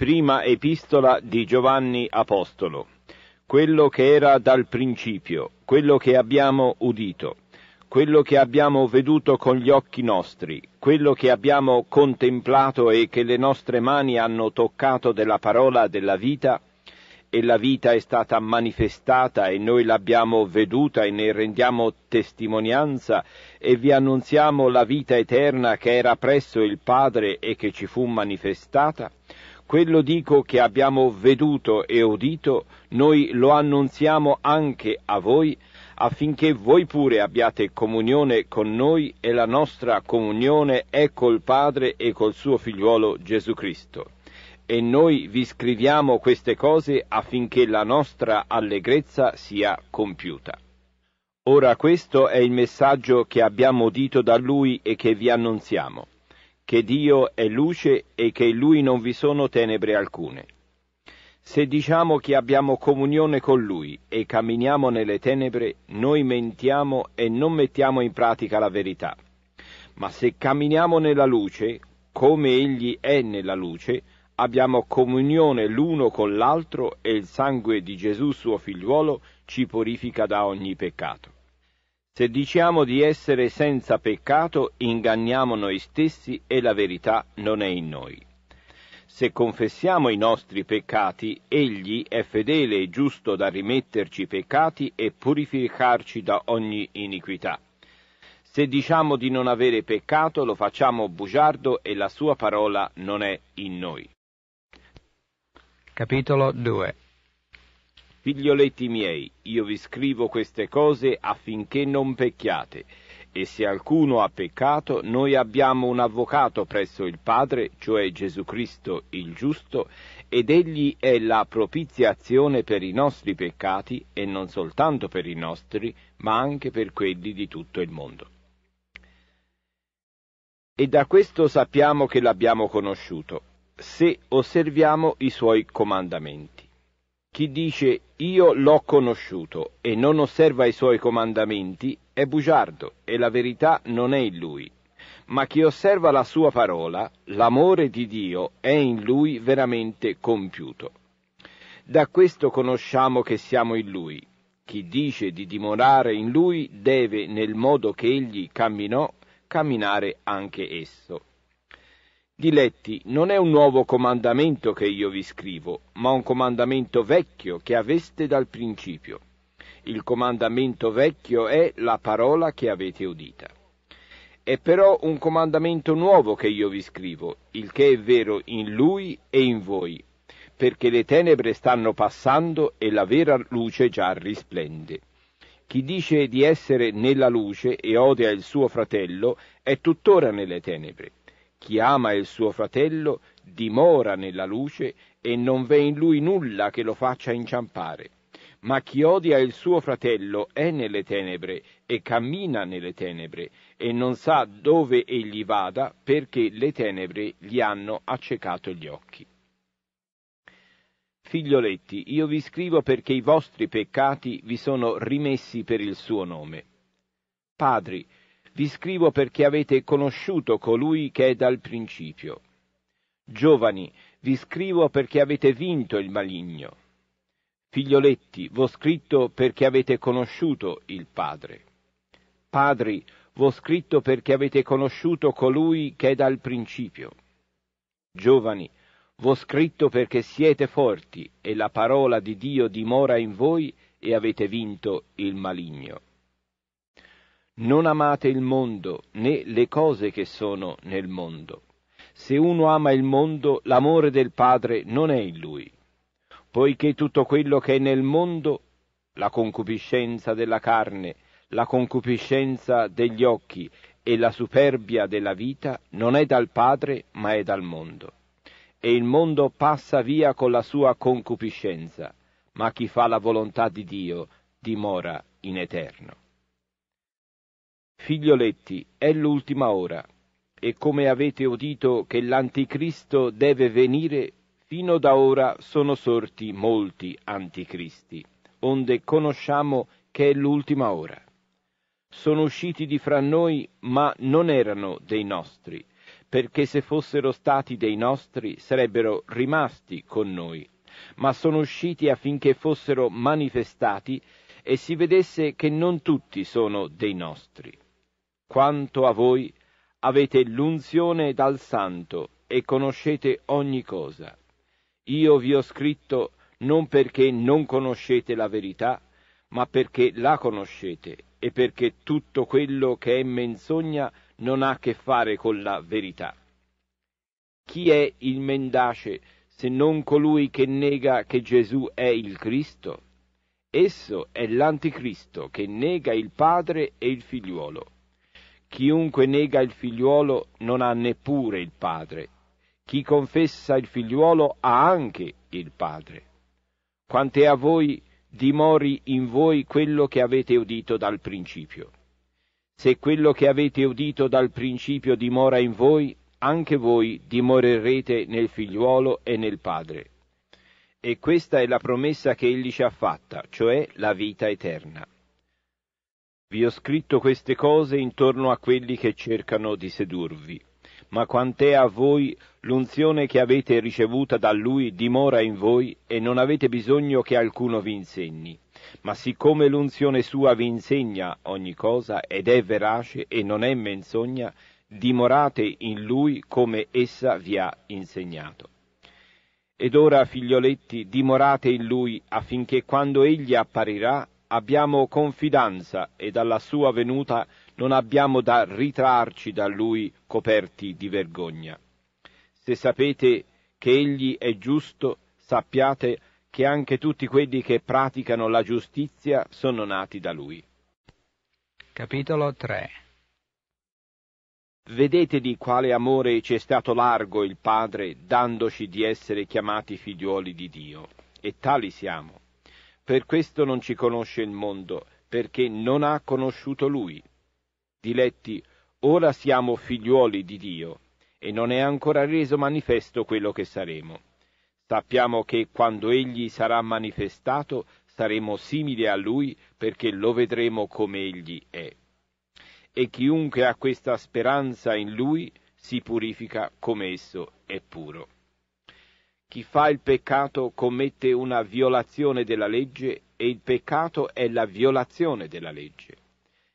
Prima epistola di Giovanni Apostolo. Quello che era dal principio, quello che abbiamo udito, quello che abbiamo veduto con gli occhi nostri, quello che abbiamo contemplato e che le nostre mani hanno toccato della parola della vita, e la vita è stata manifestata e noi l'abbiamo veduta e ne rendiamo testimonianza e vi annunziamo la vita eterna che era presso il Padre e che ci fu manifestata, quello dico che abbiamo veduto e udito, noi lo annunziamo anche a voi, affinché voi pure abbiate comunione con noi e la nostra comunione è col Padre e col suo figliuolo Gesù Cristo. E noi vi scriviamo queste cose affinché la nostra allegrezza sia compiuta. Ora questo è il messaggio che abbiamo udito da lui e che vi annunziamo che Dio è luce e che in Lui non vi sono tenebre alcune. Se diciamo che abbiamo comunione con Lui e camminiamo nelle tenebre, noi mentiamo e non mettiamo in pratica la verità. Ma se camminiamo nella luce, come Egli è nella luce, abbiamo comunione l'uno con l'altro e il sangue di Gesù suo figliuolo ci purifica da ogni peccato. Se diciamo di essere senza peccato, inganniamo noi stessi e la verità non è in noi. Se confessiamo i nostri peccati, Egli è fedele e giusto da rimetterci i peccati e purificarci da ogni iniquità. Se diciamo di non avere peccato, lo facciamo bugiardo e la sua parola non è in noi. Capitolo 2 Figlioletti miei, io vi scrivo queste cose affinché non pecchiate. E se alcuno ha peccato, noi abbiamo un avvocato presso il Padre, cioè Gesù Cristo il giusto, ed egli è la propiziazione per i nostri peccati, e non soltanto per i nostri, ma anche per quelli di tutto il mondo. E da questo sappiamo che l'abbiamo conosciuto, se osserviamo i suoi comandamenti. Chi dice io l'ho conosciuto e non osserva i suoi comandamenti è bugiardo e la verità non è in lui. Ma chi osserva la sua parola, l'amore di Dio è in lui veramente compiuto. Da questo conosciamo che siamo in lui. Chi dice di dimorare in lui deve, nel modo che egli camminò, camminare anche esso. Diletti, non è un nuovo comandamento che io vi scrivo, ma un comandamento vecchio che aveste dal principio. Il comandamento vecchio è la parola che avete udita. È però un comandamento nuovo che io vi scrivo, il che è vero in lui e in voi, perché le tenebre stanno passando e la vera luce già risplende. Chi dice di essere nella luce e odia il suo fratello è tuttora nelle tenebre. Chi ama il suo fratello dimora nella luce e non v'è in lui nulla che lo faccia inciampare. Ma chi odia il suo fratello è nelle tenebre e cammina nelle tenebre e non sa dove egli vada perché le tenebre gli hanno accecato gli occhi. Figlioletti, io vi scrivo perché i vostri peccati vi sono rimessi per il suo nome. Padri, vi scrivo perché avete conosciuto colui che è dal principio. Giovani, vi scrivo perché avete vinto il maligno. Figlioletti, v'ho scritto perché avete conosciuto il Padre. Padri, v'ho scritto perché avete conosciuto colui che è dal principio. Giovani, v'ho scritto perché siete forti e la parola di Dio dimora in voi e avete vinto il maligno. Non amate il mondo né le cose che sono nel mondo. Se uno ama il mondo, l'amore del Padre non è in lui, poiché tutto quello che è nel mondo, la concupiscenza della carne, la concupiscenza degli occhi e la superbia della vita, non è dal Padre ma è dal mondo. E il mondo passa via con la sua concupiscenza, ma chi fa la volontà di Dio dimora in eterno. Figlioletti, è l'ultima ora, e come avete udito che l'anticristo deve venire, fino da ora sono sorti molti anticristi, onde conosciamo che è l'ultima ora. Sono usciti di fra noi, ma non erano dei nostri, perché se fossero stati dei nostri sarebbero rimasti con noi, ma sono usciti affinché fossero manifestati e si vedesse che non tutti sono dei nostri. Quanto a voi, avete l'unzione dal Santo e conoscete ogni cosa. Io vi ho scritto non perché non conoscete la verità, ma perché la conoscete e perché tutto quello che è menzogna non ha a che fare con la verità. Chi è il mendace se non colui che nega che Gesù è il Cristo? Esso è l'anticristo che nega il Padre e il figliuolo. Chiunque nega il figliuolo non ha neppure il padre. Chi confessa il figliuolo ha anche il padre. Quante a voi dimori in voi quello che avete udito dal principio. Se quello che avete udito dal principio dimora in voi, anche voi dimorerete nel figliuolo e nel padre. E questa è la promessa che egli ci ha fatta, cioè la vita eterna. Vi ho scritto queste cose intorno a quelli che cercano di sedurvi, ma quant'è a voi l'unzione che avete ricevuta da Lui dimora in voi e non avete bisogno che alcuno vi insegni. Ma siccome l'unzione sua vi insegna ogni cosa ed è verace e non è menzogna, dimorate in Lui come essa vi ha insegnato. Ed ora, figlioletti, dimorate in Lui affinché quando Egli apparirà abbiamo confidenza e dalla sua venuta non abbiamo da ritrarci da lui coperti di vergogna. Se sapete che egli è giusto, sappiate che anche tutti quelli che praticano la giustizia sono nati da lui. Capitolo 3 Vedete di quale amore ci è stato largo il Padre dandoci di essere chiamati figliuoli di Dio, e tali siamo. Per questo non ci conosce il mondo, perché non ha conosciuto lui. Diletti, ora siamo figliuoli di Dio, e non è ancora reso manifesto quello che saremo. Sappiamo che quando Egli sarà manifestato saremo simili a Lui perché lo vedremo come Egli è. E chiunque ha questa speranza in Lui si purifica come esso è puro. Chi fa il peccato commette una violazione della legge e il peccato è la violazione della legge.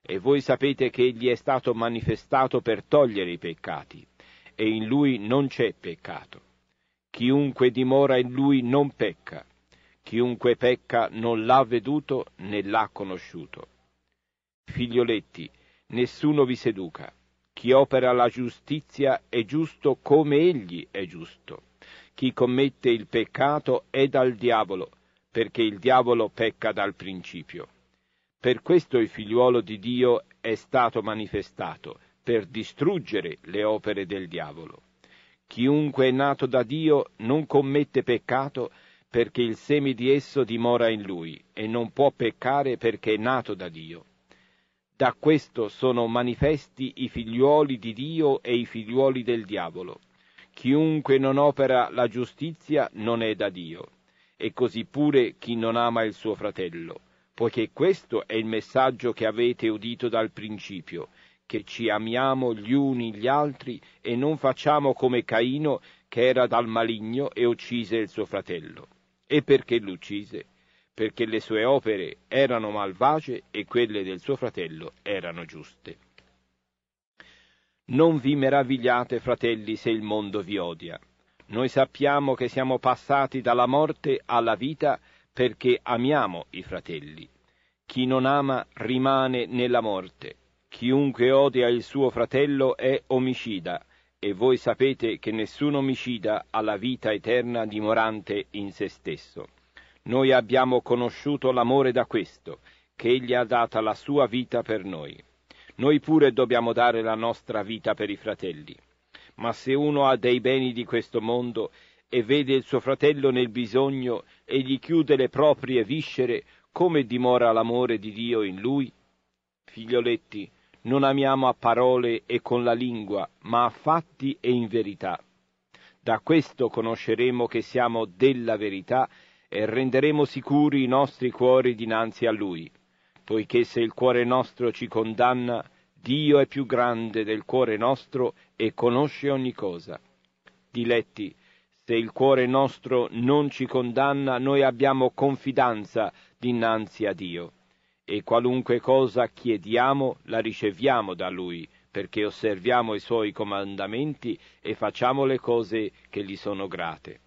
E voi sapete che egli è stato manifestato per togliere i peccati, e in lui non c'è peccato. Chiunque dimora in lui non pecca, chiunque pecca non l'ha veduto né l'ha conosciuto. Figlioletti, nessuno vi seduca. Chi opera la giustizia è giusto come egli è giusto chi commette il peccato è dal diavolo, perché il diavolo pecca dal principio. Per questo il figliuolo di Dio è stato manifestato, per distruggere le opere del diavolo. Chiunque è nato da Dio non commette peccato, perché il seme di esso dimora in lui, e non può peccare perché è nato da Dio. Da questo sono manifesti i figliuoli di Dio e i figliuoli del diavolo. Chiunque non opera la giustizia non è da Dio, e così pure chi non ama il suo fratello, poiché questo è il messaggio che avete udito dal principio, che ci amiamo gli uni gli altri e non facciamo come Caino che era dal maligno e uccise il suo fratello. E perché l'uccise? Perché le sue opere erano malvagie e quelle del suo fratello erano giuste. Non vi meravigliate, fratelli, se il mondo vi odia. Noi sappiamo che siamo passati dalla morte alla vita perché amiamo i fratelli. Chi non ama rimane nella morte. Chiunque odia il suo fratello è omicida, e voi sapete che nessun omicida ha la vita eterna dimorante in se stesso. Noi abbiamo conosciuto l'amore da questo, che egli ha data la sua vita per noi. Noi pure dobbiamo dare la nostra vita per i fratelli. Ma se uno ha dei beni di questo mondo e vede il suo fratello nel bisogno e gli chiude le proprie viscere, come dimora l'amore di Dio in lui? Figlioletti, non amiamo a parole e con la lingua, ma a fatti e in verità. Da questo conosceremo che siamo della verità e renderemo sicuri i nostri cuori dinanzi a Lui poiché se il cuore nostro ci condanna, Dio è più grande del cuore nostro e conosce ogni cosa. Diletti, se il cuore nostro non ci condanna, noi abbiamo confidenza dinanzi a Dio. E qualunque cosa chiediamo, la riceviamo da Lui, perché osserviamo i Suoi comandamenti e facciamo le cose che gli sono grate.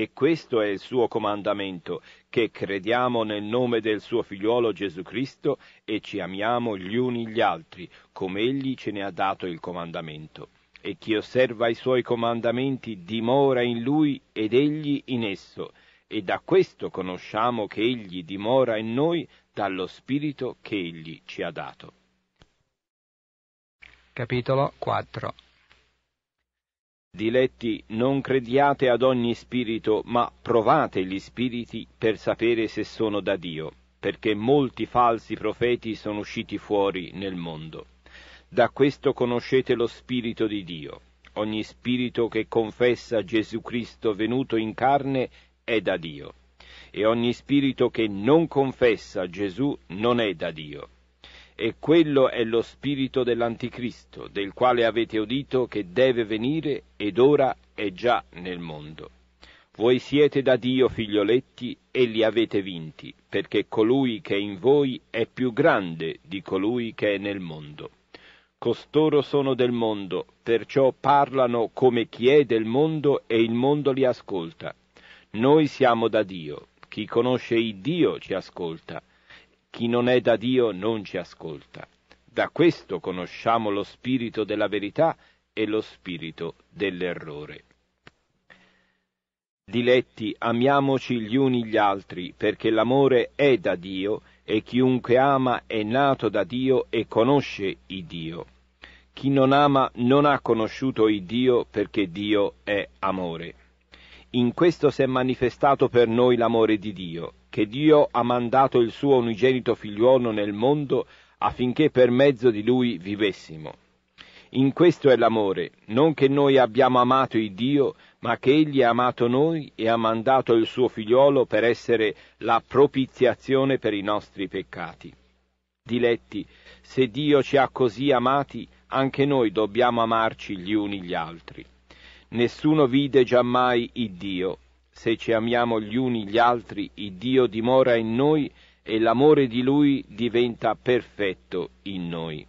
E questo è il suo comandamento, che crediamo nel nome del suo figliuolo Gesù Cristo e ci amiamo gli uni gli altri, come egli ce ne ha dato il comandamento. E chi osserva i suoi comandamenti dimora in lui ed egli in esso. E da questo conosciamo che egli dimora in noi dallo Spirito che egli ci ha dato. Capitolo 4 Diletti, non crediate ad ogni spirito, ma provate gli spiriti per sapere se sono da Dio, perché molti falsi profeti sono usciti fuori nel mondo. Da questo conoscete lo spirito di Dio. Ogni spirito che confessa Gesù Cristo venuto in carne è da Dio, e ogni spirito che non confessa Gesù non è da Dio. E quello è lo spirito dell'anticristo, del quale avete udito che deve venire ed ora è già nel mondo. Voi siete da Dio figlioletti e li avete vinti, perché colui che è in voi è più grande di colui che è nel mondo. Costoro sono del mondo, perciò parlano come chi è del mondo e il mondo li ascolta. Noi siamo da Dio, chi conosce il Dio ci ascolta chi non è da Dio non ci ascolta. Da questo conosciamo lo spirito della verità e lo spirito dell'errore. Diletti, amiamoci gli uni gli altri, perché l'amore è da Dio e chiunque ama è nato da Dio e conosce il Dio. Chi non ama non ha conosciuto il Dio perché Dio è amore. In questo si è manifestato per noi l'amore di Dio, che Dio ha mandato il suo unigenito figliuolo nel mondo affinché per mezzo di lui vivessimo. In questo è l'amore, non che noi abbiamo amato il Dio, ma che Egli ha amato noi e ha mandato il suo figliuolo per essere la propiziazione per i nostri peccati. Diletti, se Dio ci ha così amati, anche noi dobbiamo amarci gli uni gli altri. Nessuno vide giammai il Dio, se ci amiamo gli uni gli altri, il Dio dimora in noi e l'amore di Lui diventa perfetto in noi.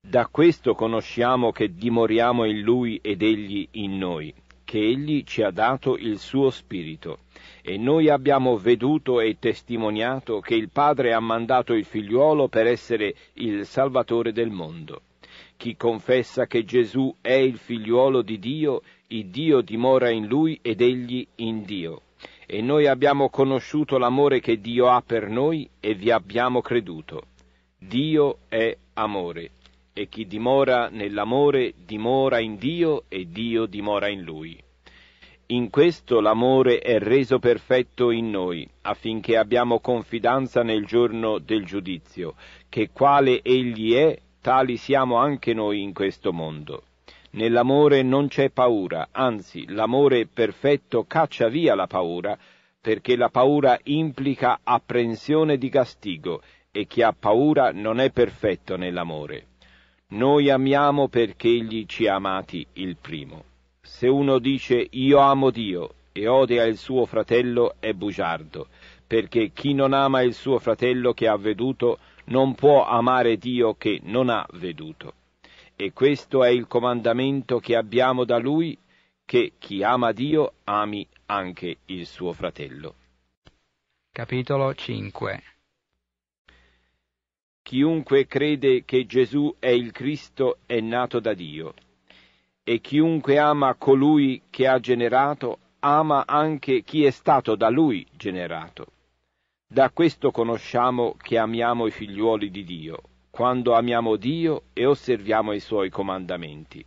Da questo conosciamo che dimoriamo in Lui ed Egli in noi, che Egli ci ha dato il suo Spirito. E noi abbiamo veduto e testimoniato che il Padre ha mandato il figliuolo per essere il Salvatore del mondo. Chi confessa che Gesù è il figliuolo di Dio, il Dio dimora in lui ed egli in Dio. E noi abbiamo conosciuto l'amore che Dio ha per noi e vi abbiamo creduto. Dio è amore, e chi dimora nell'amore dimora in Dio e Dio dimora in lui. In questo l'amore è reso perfetto in noi, affinché abbiamo confidenza nel giorno del giudizio, che quale egli è, tali siamo anche noi in questo mondo. Nell'amore non c'è paura, anzi l'amore perfetto caccia via la paura, perché la paura implica apprensione di castigo e chi ha paura non è perfetto nell'amore. Noi amiamo perché egli ci ha amati il primo. Se uno dice io amo Dio e odia il suo fratello è bugiardo, perché chi non ama il suo fratello che ha veduto non può amare Dio che non ha veduto. E questo è il comandamento che abbiamo da lui, che chi ama Dio ami anche il suo fratello. Capitolo 5 Chiunque crede che Gesù è il Cristo è nato da Dio, e chiunque ama colui che ha generato ama anche chi è stato da lui generato. Da questo conosciamo che amiamo i figliuoli di Dio, quando amiamo Dio e osserviamo i suoi comandamenti,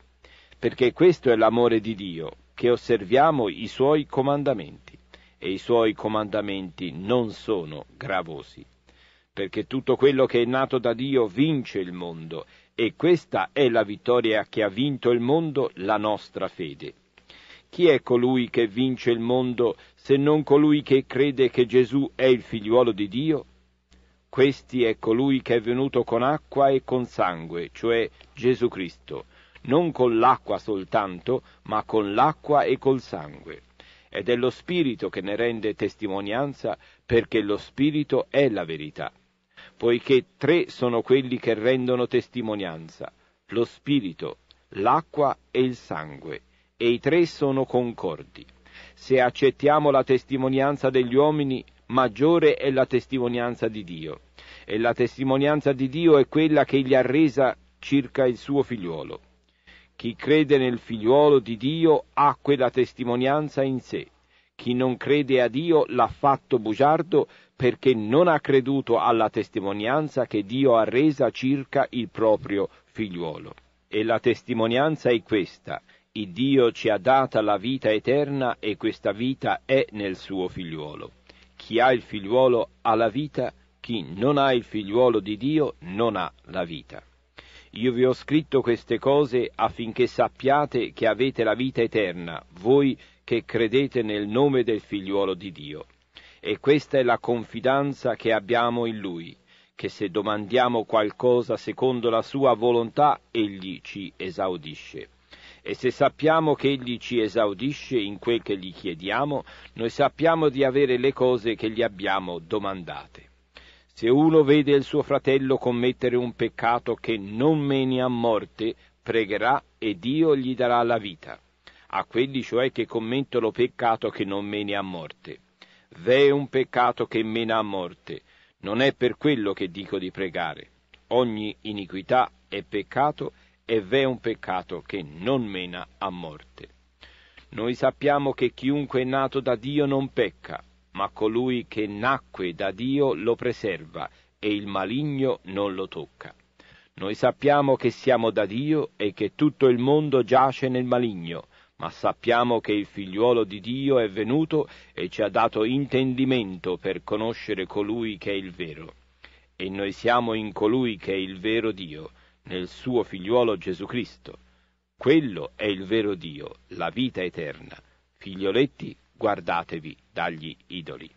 perché questo è l'amore di Dio, che osserviamo i suoi comandamenti, e i suoi comandamenti non sono gravosi, perché tutto quello che è nato da Dio vince il mondo, e questa è la vittoria che ha vinto il mondo, la nostra fede. Chi è colui che vince il mondo se non colui che crede che Gesù è il figliuolo di Dio? Questi è colui che è venuto con acqua e con sangue, cioè Gesù Cristo, non con l'acqua soltanto, ma con l'acqua e col sangue. Ed è lo Spirito che ne rende testimonianza, perché lo Spirito è la verità. Poiché tre sono quelli che rendono testimonianza, lo Spirito, l'acqua e il sangue, e i tre sono concordi. Se accettiamo la testimonianza degli uomini, maggiore è la testimonianza di Dio e la testimonianza di Dio è quella che gli ha resa circa il suo figliuolo. Chi crede nel figliuolo di Dio ha quella testimonianza in sé. Chi non crede a Dio l'ha fatto bugiardo perché non ha creduto alla testimonianza che Dio ha resa circa il proprio figliuolo. E la testimonianza è questa. Il Dio ci ha data la vita eterna e questa vita è nel suo figliuolo. Chi ha il figliuolo ha la vita eterna. Chi non ha il figliuolo di Dio non ha la vita. Io vi ho scritto queste cose affinché sappiate che avete la vita eterna, voi che credete nel nome del figliuolo di Dio. E questa è la confidenza che abbiamo in Lui, che se domandiamo qualcosa secondo la Sua volontà, Egli ci esaudisce. E se sappiamo che Egli ci esaudisce in quel che gli chiediamo, noi sappiamo di avere le cose che gli abbiamo domandate. Se uno vede il suo fratello commettere un peccato che non meni a morte, pregherà e Dio gli darà la vita. A quelli cioè che commettono peccato che non meni a morte. V'è un peccato che mena a morte. Non è per quello che dico di pregare. Ogni iniquità è peccato e v'è un peccato che non mena a morte. Noi sappiamo che chiunque è nato da Dio non pecca, ma colui che nacque da Dio lo preserva e il maligno non lo tocca. Noi sappiamo che siamo da Dio e che tutto il mondo giace nel maligno, ma sappiamo che il figliuolo di Dio è venuto e ci ha dato intendimento per conoscere colui che è il vero. E noi siamo in colui che è il vero Dio, nel suo figliuolo Gesù Cristo. Quello è il vero Dio, la vita eterna. Figlioletti, guardatevi dagli idoli.